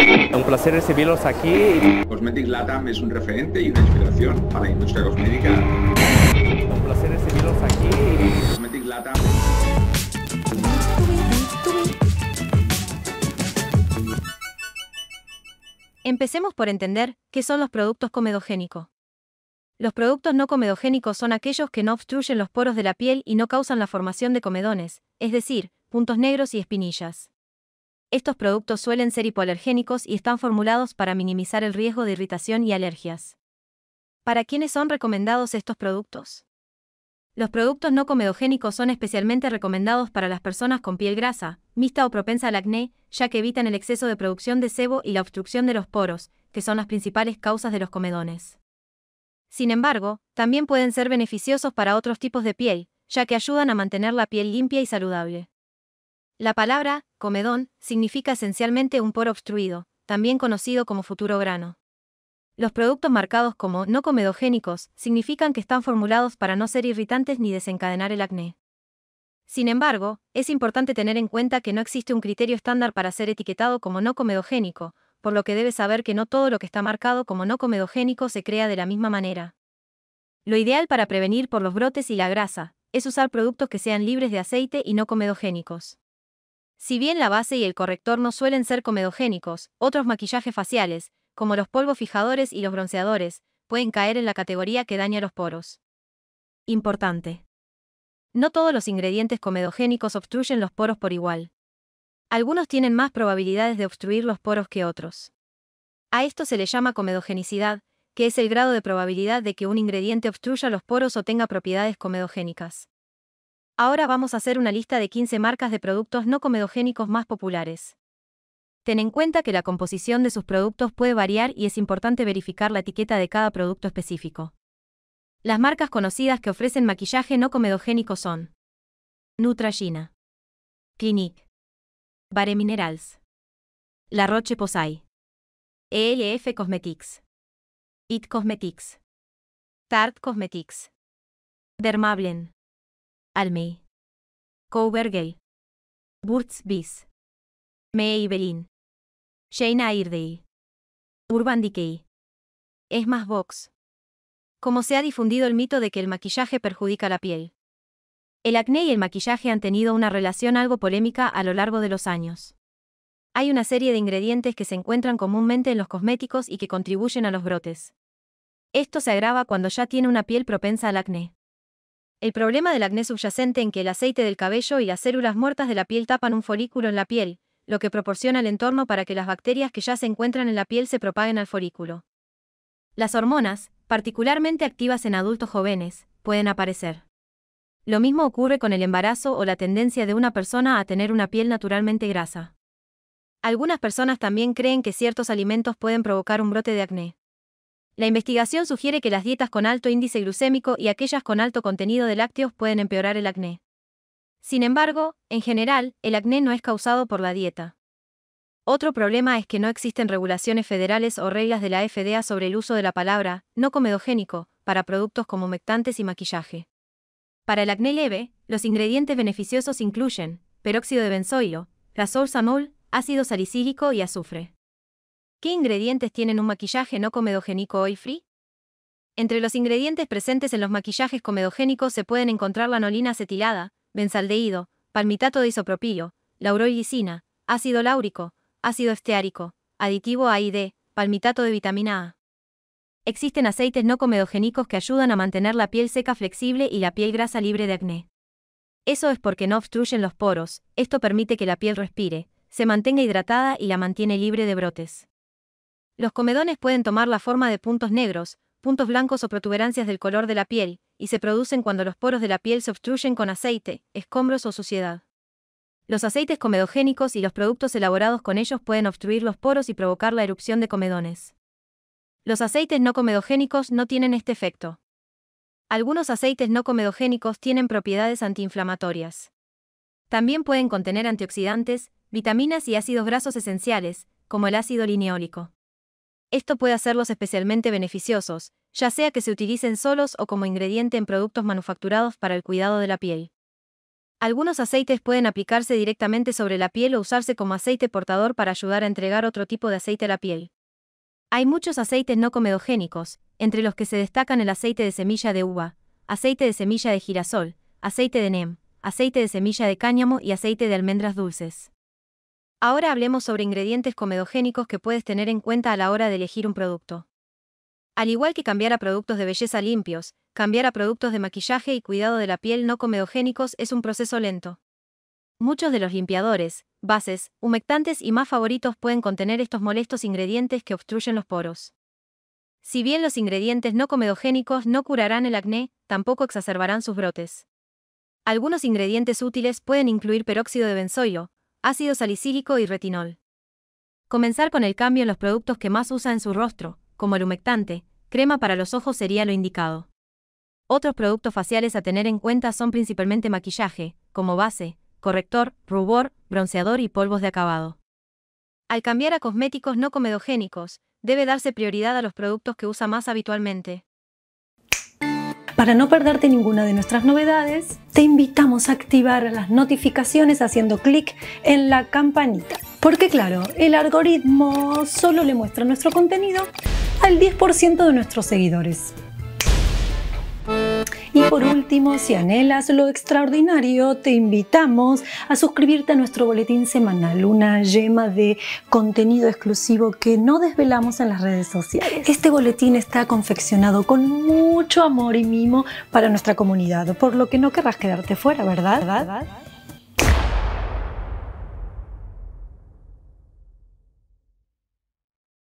Un placer recibirlos aquí. Cosmetic Latam es un referente y una inspiración para la industria cosmética. Un placer recibirlos aquí. Cosmetic Latam. Empecemos por entender qué son los productos comedogénicos. Los productos no comedogénicos son aquellos que no obstruyen los poros de la piel y no causan la formación de comedones, es decir, puntos negros y espinillas. Estos productos suelen ser hipoalergénicos y están formulados para minimizar el riesgo de irritación y alergias. ¿Para quiénes son recomendados estos productos? Los productos no comedogénicos son especialmente recomendados para las personas con piel grasa, mixta o propensa al acné, ya que evitan el exceso de producción de sebo y la obstrucción de los poros, que son las principales causas de los comedones. Sin embargo, también pueden ser beneficiosos para otros tipos de piel, ya que ayudan a mantener la piel limpia y saludable. La palabra, comedón, significa esencialmente un poro obstruido, también conocido como futuro grano. Los productos marcados como no comedogénicos significan que están formulados para no ser irritantes ni desencadenar el acné. Sin embargo, es importante tener en cuenta que no existe un criterio estándar para ser etiquetado como no comedogénico, por lo que debes saber que no todo lo que está marcado como no comedogénico se crea de la misma manera. Lo ideal para prevenir por los brotes y la grasa es usar productos que sean libres de aceite y no comedogénicos. Si bien la base y el corrector no suelen ser comedogénicos, otros maquillajes faciales, como los polvos fijadores y los bronceadores, pueden caer en la categoría que daña los poros. Importante. No todos los ingredientes comedogénicos obstruyen los poros por igual. Algunos tienen más probabilidades de obstruir los poros que otros. A esto se le llama comedogenicidad, que es el grado de probabilidad de que un ingrediente obstruya los poros o tenga propiedades comedogénicas. Ahora vamos a hacer una lista de 15 marcas de productos no comedogénicos más populares. Ten en cuenta que la composición de sus productos puede variar y es importante verificar la etiqueta de cada producto específico. Las marcas conocidas que ofrecen maquillaje no comedogénico son Nutragina, Clinique, Bare Minerals, La Roche Posay, ELF Cosmetics, IT Cosmetics, Tarte Cosmetics, Dermablen. Almey. Koubergel, Burt's Bees. May Berlin. Urban Decay. Es más Vox. Como se ha difundido el mito de que el maquillaje perjudica la piel. El acné y el maquillaje han tenido una relación algo polémica a lo largo de los años. Hay una serie de ingredientes que se encuentran comúnmente en los cosméticos y que contribuyen a los brotes. Esto se agrava cuando ya tiene una piel propensa al acné. El problema del acné subyacente en que el aceite del cabello y las células muertas de la piel tapan un folículo en la piel, lo que proporciona el entorno para que las bacterias que ya se encuentran en la piel se propaguen al folículo. Las hormonas, particularmente activas en adultos jóvenes, pueden aparecer. Lo mismo ocurre con el embarazo o la tendencia de una persona a tener una piel naturalmente grasa. Algunas personas también creen que ciertos alimentos pueden provocar un brote de acné. La investigación sugiere que las dietas con alto índice glucémico y aquellas con alto contenido de lácteos pueden empeorar el acné. Sin embargo, en general, el acné no es causado por la dieta. Otro problema es que no existen regulaciones federales o reglas de la FDA sobre el uso de la palabra no comedogénico para productos como humectantes y maquillaje. Para el acné leve, los ingredientes beneficiosos incluyen peróxido de benzoilo, rasol samol, ácido salicílico y azufre. ¿Qué ingredientes tienen un maquillaje no comedogénico hoy free? Entre los ingredientes presentes en los maquillajes comedogénicos se pueden encontrar la anolina acetilada, benzaldehído, palmitato de isopropilo, lauroilicina, ácido láurico, ácido esteárico, aditivo A y D, palmitato de vitamina A. Existen aceites no comedogénicos que ayudan a mantener la piel seca flexible y la piel grasa libre de acné. Eso es porque no obstruyen los poros, esto permite que la piel respire, se mantenga hidratada y la mantiene libre de brotes. Los comedones pueden tomar la forma de puntos negros, puntos blancos o protuberancias del color de la piel, y se producen cuando los poros de la piel se obstruyen con aceite, escombros o suciedad. Los aceites comedogénicos y los productos elaborados con ellos pueden obstruir los poros y provocar la erupción de comedones. Los aceites no comedogénicos no tienen este efecto. Algunos aceites no comedogénicos tienen propiedades antiinflamatorias. También pueden contener antioxidantes, vitaminas y ácidos grasos esenciales, como el ácido lineólico. Esto puede hacerlos especialmente beneficiosos, ya sea que se utilicen solos o como ingrediente en productos manufacturados para el cuidado de la piel. Algunos aceites pueden aplicarse directamente sobre la piel o usarse como aceite portador para ayudar a entregar otro tipo de aceite a la piel. Hay muchos aceites no comedogénicos, entre los que se destacan el aceite de semilla de uva, aceite de semilla de girasol, aceite de NEM, aceite de semilla de cáñamo y aceite de almendras dulces. Ahora hablemos sobre ingredientes comedogénicos que puedes tener en cuenta a la hora de elegir un producto. Al igual que cambiar a productos de belleza limpios, cambiar a productos de maquillaje y cuidado de la piel no comedogénicos es un proceso lento. Muchos de los limpiadores, bases, humectantes y más favoritos pueden contener estos molestos ingredientes que obstruyen los poros. Si bien los ingredientes no comedogénicos no curarán el acné, tampoco exacerbarán sus brotes. Algunos ingredientes útiles pueden incluir peróxido de benzoilo, ácido salicílico y retinol. Comenzar con el cambio en los productos que más usa en su rostro, como el humectante, crema para los ojos sería lo indicado. Otros productos faciales a tener en cuenta son principalmente maquillaje, como base, corrector, rubor, bronceador y polvos de acabado. Al cambiar a cosméticos no comedogénicos, debe darse prioridad a los productos que usa más habitualmente. Para no perderte ninguna de nuestras novedades, te invitamos a activar las notificaciones haciendo clic en la campanita. Porque claro, el algoritmo solo le muestra nuestro contenido al 10% de nuestros seguidores si anhelas lo extraordinario, te invitamos a suscribirte a nuestro boletín semanal, una yema de contenido exclusivo que no desvelamos en las redes sociales. Este boletín está confeccionado con mucho amor y mimo para nuestra comunidad, por lo que no querrás quedarte fuera, ¿verdad?